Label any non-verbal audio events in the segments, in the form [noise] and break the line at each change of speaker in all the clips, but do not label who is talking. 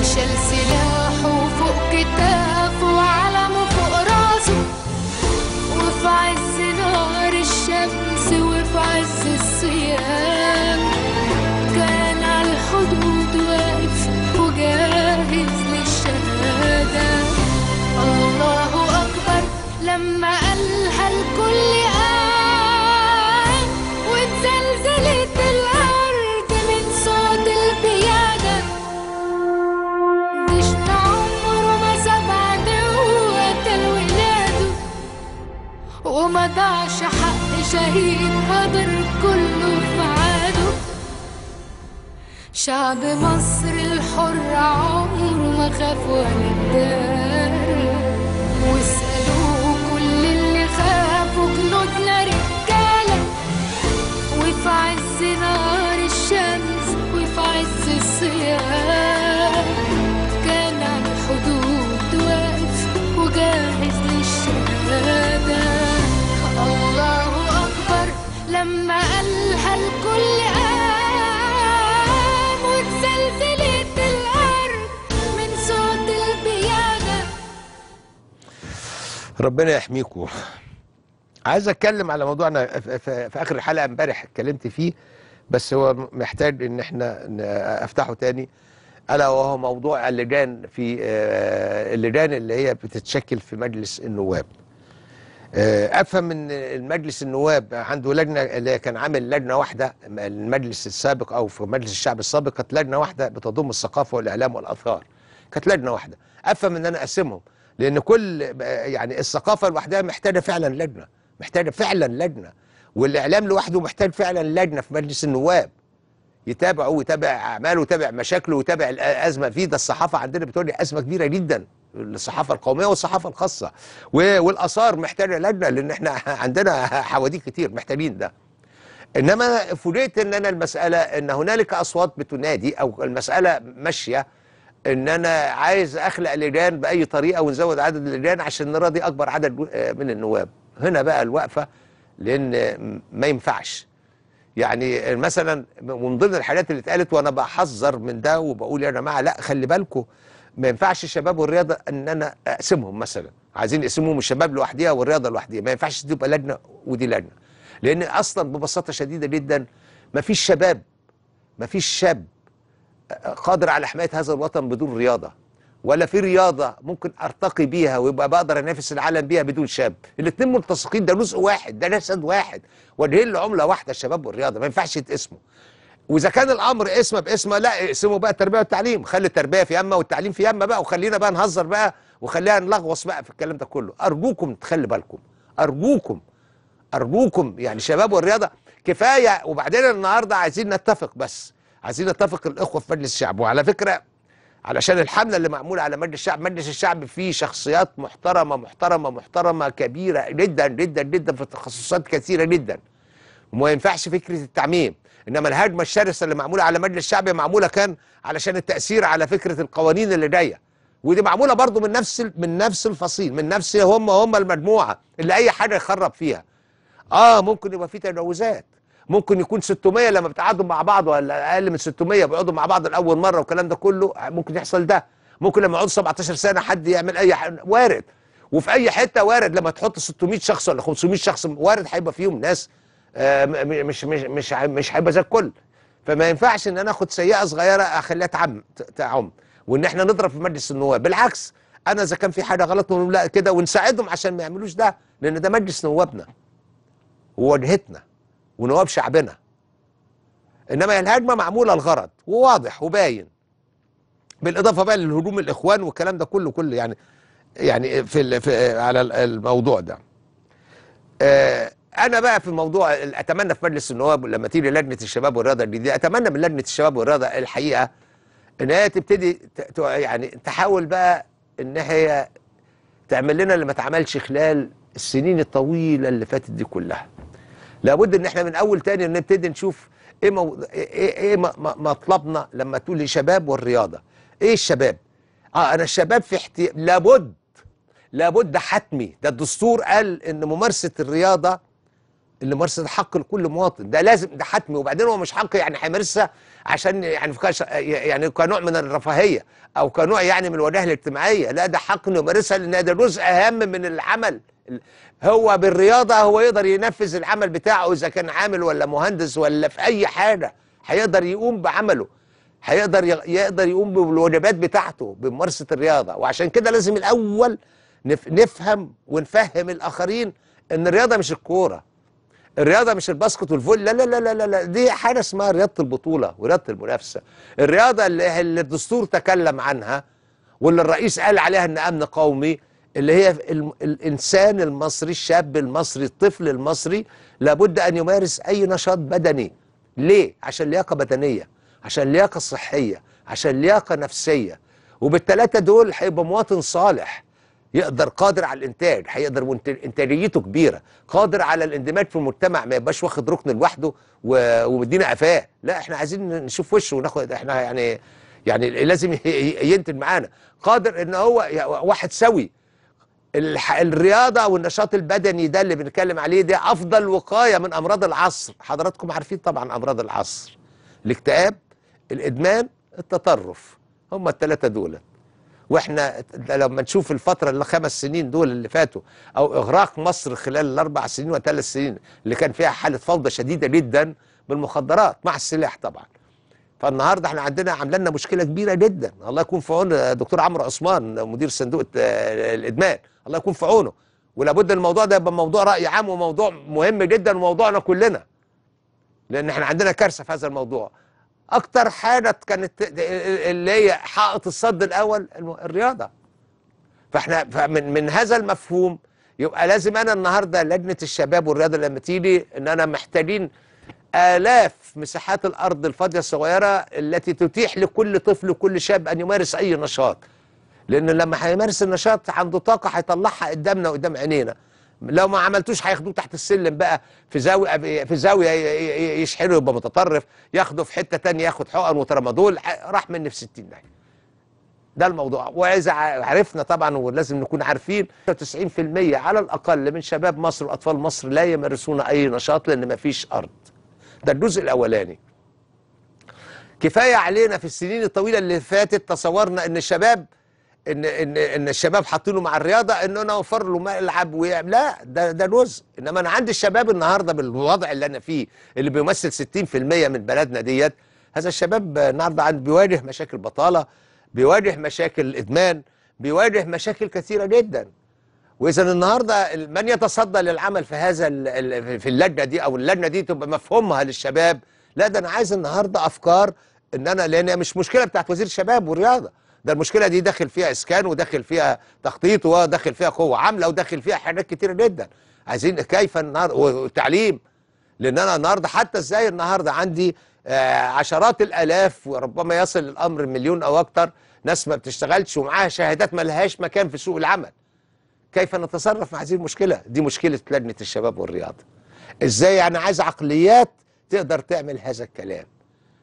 وشل سلاحه فوق كتاب وما ضاعش حق شهيد هدر كله في عاده شعب مصر الحر عمره ما خاف ولا اتدار
ربنا يحميكم عايز اتكلم على موضوع انا في اخر الحلقه امبارح اتكلمت فيه بس هو محتاج ان احنا افتحه تاني الا وهو موضوع اللجان في آه، اللجان اللي هي بتتشكل في مجلس النواب آه، افهم ان المجلس النواب عنده لجنه اللي كان عامل لجنه واحده المجلس السابق او في مجلس الشعب السابق كانت لجنه واحده بتضم الثقافه والاعلام والاثار كانت لجنه واحده افهم ان انا اقسمهم لان كل يعني الثقافه لوحدها محتاجه فعلا لجنه محتاجه فعلا لجنه والاعلام لوحده محتاج فعلا لجنه في مجلس النواب يتابعه ويتابع اعماله ويتابع مشاكله ويتابع الازمه فيه ده الصحافه عندنا بتواجه ازمه كبيره جدا الصحافه القوميه والصحافه الخاصه والاثار محتاجه لجنه لان احنا [laughs] عندنا حواديت كتير محتاجين ده انما فوجئت ان انا المساله ان هنالك اصوات بتنادي او المساله ماشيه ان انا عايز اخلق لجان باي طريقه ونزود عدد اللجان عشان نراضي اكبر عدد آه، من النواب هنا بقى الوقفه لان ما ينفعش يعني مثلا من ضمن الحاجات اللي اتقالت وانا بحذر من ده وبقول يا جماعه لا خلي بالكم ما ينفعش الشباب والرياضه ان انا اقسمهم مثلا عايزين يقسموهم الشباب لوحديها والرياضه لوحديها ما ينفعش تبقى لجنه ودي لجنه لان اصلا ببساطه شديده جدا ما فيش شباب ما فيش شاب قادر على حماية هذا الوطن بدون رياضة ولا في رياضة ممكن أرتقي بيها ويبقى بقدر أنافس العالم بيها بدون شاب الاثنين ملتصقين ده جزء واحد ده جسد واحد ودهين عملة واحدة الشباب والرياضة ما ينفعش يتقسموا واذا كان الامر اسمه باسمه لا اقسموا بقى التربيه والتعليم خلي التربيه في يما والتعليم في يما بقى وخلينا بقى نهزر بقى وخلينا نلغوص بقى في الكلام ده كله ارجوكم تخلي بالكم ارجوكم ارجوكم يعني شباب والرياضه كفايه وبعدين النهارده عايزين نتفق بس عايزين نتفق الاخوه في مجلس الشعب وعلى فكره علشان الحمله اللي معموله على مجلس الشعب مجلس الشعب فيه شخصيات محترمه محترمه محترمه كبيره جدا جدا جدا في تخصصات كثيره جدا وما ينفعش فكره التعميم انما الهجمه الشرسه اللي معموله على مجلس الشعب معموله كان علشان التاثير على فكره القوانين اللي جايه ودي معموله برضو من نفس من نفس الفصيل من نفس هم هم المجموعه اللي اي حاجه يخرب فيها اه ممكن يبقى في تجاوزات ممكن يكون 600 لما بتقعدوا مع بعض ولا اقل من 600 بيقعدوا مع بعض لاول مره والكلام ده كله ممكن يحصل ده ممكن لما يقعدوا 17 سنه حد يعمل اي حاجه وارد وفي اي حته وارد لما تحط 600 شخص ولا 500 شخص وارد هيبقى فيهم ناس آه، مش مش مش مش هيبقى زي الكل فما ينفعش ان انا اخد سيئه صغيره اخليها تعم تعم وان احنا نضرب في مجلس النواب بالعكس انا اذا كان في حاجه غلط نقول لا كده ونساعدهم عشان ما يعملوش ده لان ده مجلس نوابنا وواجهتنا ونواب شعبنا انما الهجمه معموله الغرض وواضح وباين بالاضافه بقى للهجوم الاخوان والكلام ده كله كله يعني يعني في, في على الموضوع ده آه، انا بقى في الموضوع اتمنى في مجلس النواب لما تيجي لجنه الشباب والرياضه الجديده اتمنى من لجنه الشباب والرياضه الحقيقه ان هي تبتدي يعني تحاول بقى ان هي تعمل لنا اللي ما اتعملش خلال السنين الطويله اللي فاتت دي كلها لابد ان احنا من اول تاني نبتدي نشوف ايه مو... ايه, إيه مطلبنا لما تقول لي شباب والرياضه ايه الشباب اه انا الشباب في احتي... لابد لابد حتمي ده الدستور قال ان ممارسه الرياضه اللي مارس حق لكل مواطن ده لازم ده حتمي وبعدين هو مش حق يعني هيمارسها عشان يعني يعني كنوع من الرفاهيه او كنوع يعني من الوجاهه الاجتماعيه لا ده حق انه يمارسها لان ده جزء اهم من العمل هو بالرياضه هو يقدر ينفذ العمل بتاعه اذا كان عامل ولا مهندس ولا في اي حاجه هيقدر يقوم بعمله هيقدر يقدر يقوم بالواجبات بتاعته بممارسه الرياضه وعشان كده لازم الاول نفهم ونفهم الاخرين ان الرياضه مش الكوره الرياضه مش الباسكت والفول لا لا لا لا لا دي حاجه اسمها رياضه البطوله ورياضه المنافسه الرياضه اللي, اللي الدستور تكلم عنها واللي الرئيس قال عليها ان امن قومي اللي هي الانسان المصري الشاب المصري الطفل المصري لابد ان يمارس اي نشاط بدني ليه عشان لياقه بدنيه عشان لياقه صحيه عشان لياقه نفسيه وبالثلاثه دول هيبقى مواطن صالح يقدر قادر على الانتاج هيقدر وانتاجيته كبيره قادر على الاندماج في المجتمع ما يبقاش واخد ركن لوحده ومدينا قفاه لا احنا عايزين نشوف وشه وناخد احنا يعني يعني لازم ينتج معانا قادر ان هو واحد سوي الرياضه والنشاط البدني ده اللي بنتكلم عليه ده افضل وقايه من امراض العصر حضراتكم عارفين طبعا امراض العصر الاكتئاب الادمان التطرف هم الثلاثه دولت واحنا لما نشوف الفتره اللي خمس سنين دول اللي فاتوا او اغراق مصر خلال الاربع سنين وثلاث سنين اللي كان فيها حاله فوضى شديده جدا بالمخدرات مع السلاح طبعا فالنهارده احنا عندنا عامله لنا مشكله كبيره جدا الله يكون في عون الدكتور عمرو عثمان مدير صندوق آه، الادمان الله يكون في عونه ولابد الموضوع ده يبقى موضوع راي عام وموضوع مهم جدا وموضوعنا كلنا لان احنا عندنا كارثه في هذا الموضوع اكتر حاجه كانت اللي هي حائط الصد الاول الرياضه فاحنا فمن من هذا المفهوم يبقى لازم انا النهارده لجنه الشباب والرياضه لما تيجي ان انا محتاجين آلاف مساحات الأرض الفاضية الصغيرة التي تتيح لكل طفل وكل شاب أن يمارس أي نشاط لأن لما هيمارس النشاط عنده طاقة هيطلعها قدامنا وقدام عينينا لو ما عملتوش هياخدوه تحت السلم بقى في زاويه في زاويه يشحنه يبقى متطرف ياخده في حته ثانيه ياخد حقن وترامادول راح من في 60 ناحيه ده الموضوع واذا عرفنا طبعا ولازم نكون عارفين 90% على الاقل من شباب مصر واطفال مصر لا يمارسون اي نشاط لان ما فيش ارض ده الجزء الاولاني كفايه علينا في السنين الطويله اللي فاتت تصورنا ان الشباب ان ان ان الشباب حاطينه مع الرياضه ان انا اوفر له ملعب ويعمل لا ده ده جزء انما انا عندي الشباب النهارده بالوضع اللي انا فيه اللي بيمثل 60% من بلدنا ديت هذا الشباب النهارده بيواجه مشاكل بطاله بيواجه مشاكل ادمان بيواجه مشاكل كثيره جدا واذا النهارده من يتصدى للعمل في هذا في اللجنه دي او اللجنه دي تبقى مفهومها للشباب لا ده انا عايز النهارده افكار ان انا لان مش مشكله بتاعت وزير الشباب والرياضه ده المشكله دي داخل فيها اسكان وداخل فيها تخطيط وداخل فيها قوه عامله وداخل فيها حاجات كتير جدا عايزين كيف النهارده والتعليم لان انا النهارده حتى ازاي النهارده عندي آه عشرات الالاف وربما يصل الامر مليون او اكتر ناس ما بتشتغلش ومعاها شهادات ما لهاش مكان في سوق العمل كيف نتصرف مع هذه المشكله دي مشكله لجنه الشباب والرياضه ازاي انا عايز عقليات تقدر تعمل هذا الكلام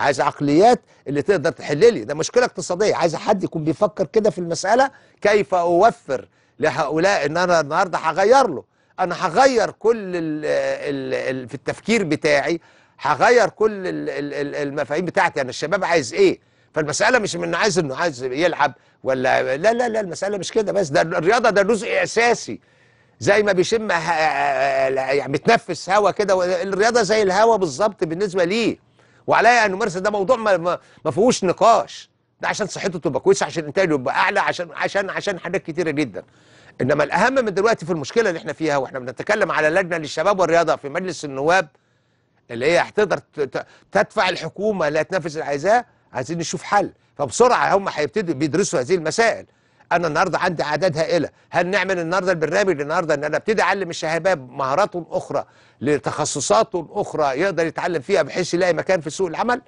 عايز عقليات اللي تقدر تحل لي ده مشكله اقتصاديه عايز حد يكون بيفكر كده في المساله كيف اوفر لهؤلاء ان انا النهارده هغير له انا هغير كل الـ الـ الـ في التفكير بتاعي هغير كل الـ الـ المفاهيم بتاعتي انا يعني الشباب عايز ايه فالمساله مش من عايز انه عايز يلعب ولا لا لا لا المساله مش كده بس ده الرياضه ده جزء اساسي زي ما بيشم يعني بتنفس هوا كده الرياضه زي الهوا بالظبط بالنسبه ليه وعليا ان نمارسها ده موضوع ما, ما فيهوش نقاش ده عشان صحته تبقى كويسه عشان انتاجه يبقى اعلى عشان عشان عشان حاجات كتيره جدا انما الاهم من دلوقتي في المشكله اللي احنا فيها واحنا بنتكلم على لجنه للشباب والرياضه في مجلس النواب اللي هي هتقدر تدفع الحكومه اللي هتنفذ اللي عايزاه عايزين نشوف حل فبسرعه هم هيبتدوا بيدرسوا هذه المسائل انا النهارده عندي اعداد هائله هل نعمل النهارده البرنامج النهارده ان انا ابتدي اعلم الشباب مهارات اخرى لتخصصات اخرى يقدر يتعلم فيها بحيث يلاقي مكان في سوق العمل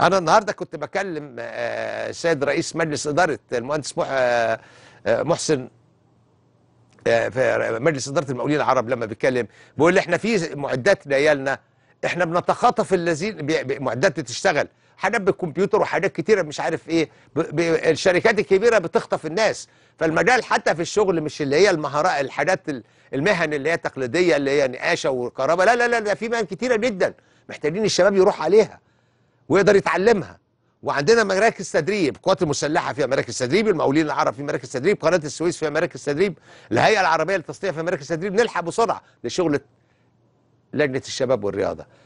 انا النهارده كنت بكلم السيد آه، رئيس مجلس اداره المهندس آه، آه، محسن في مجلس اداره المقاولين العرب لما بيتكلم بيقول لي احنا في معدات ليالنا احنا بنتخاطف الذين معدات بتشتغل حاجات بالكمبيوتر وحاجات كتيره مش عارف ايه الشركات الكبيره بتخطف الناس فالمجال حتى في الشغل مش اللي هي المهارات الحاجات المهن اللي هي التقليديه اللي هي نقاشه وكهرباء لا لا لا ده في مهن كتيره جدا محتاجين الشباب يروح عليها ويقدر يتعلمها وعندنا مراكز تدريب القوات المسلحه فيها مراكز تدريب المقاولين العرب في مراكز تدريب قناه السويس فيها مراكز تدريب الهيئه العربيه للتصنيع فيها مراكز تدريب نلحق بسرعه لشغل لجنه الشباب والرياضه